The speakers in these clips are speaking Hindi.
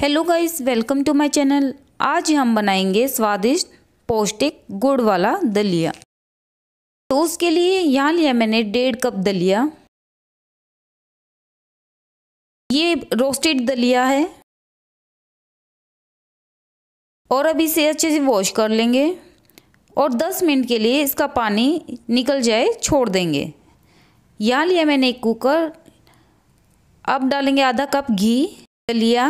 hello guys welcome to my channel आज हम बनाएंगे स्वादिष्ट पौष्टिक गुड़ वाला दलिया तो उसके लिए यहाँ लिया मैंने डेढ़ कप दलिया ये रोस्टेड दलिया है और अब इसे अच्छे से वॉश कर लेंगे और 10 मिनट के लिए इसका पानी निकल जाए छोड़ देंगे यहाँ लिया मैंने एक कुकर अब डालेंगे आधा कप घी दलिया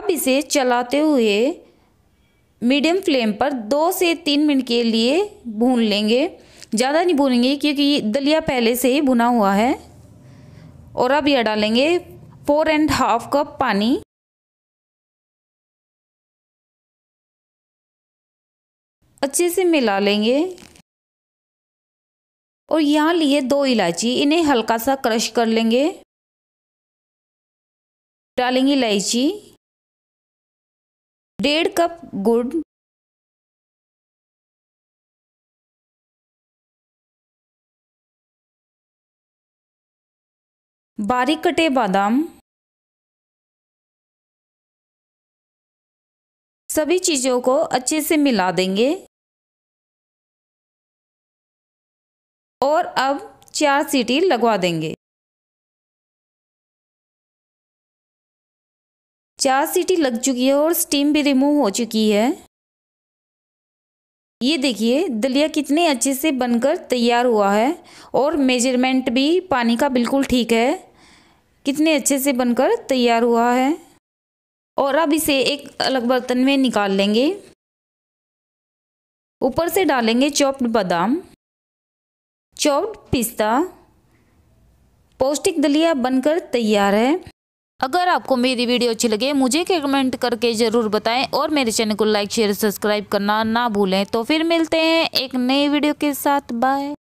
अब इसे चलाते हुए मीडियम फ्लेम पर दो से तीन मिनट के लिए भून लेंगे ज़्यादा नहीं भूनेंगे क्योंकि दलिया पहले से ही भुना हुआ है और अब यह डालेंगे फोर एंड हाफ कप पानी अच्छे से मिला लेंगे और यहाँ लिए दो इलायची इन्हें हल्का सा क्रश कर लेंगे डालेंगे इलायची डेढ़ कप गुड़ बारीक कटे बादाम सभी चीज़ों को अच्छे से मिला देंगे और अब चार सीटी लगवा देंगे चार सीटी लग चुकी है और स्टीम भी रिमूव हो चुकी है ये देखिए दलिया कितने अच्छे से बनकर तैयार हुआ है और मेजरमेंट भी पानी का बिल्कुल ठीक है कितने अच्छे से बनकर तैयार हुआ है और अब इसे एक अलग बर्तन में निकाल लेंगे ऊपर से डालेंगे चॉप्ड बादाम चॉप्ड पिस्ता पौष्टिक दलिया बनकर तैयार है अगर आपको मेरी वीडियो अच्छी लगे मुझे कमेंट करके ज़रूर बताएं और मेरे चैनल को लाइक शेयर सब्सक्राइब करना ना भूलें तो फिर मिलते हैं एक नई वीडियो के साथ बाय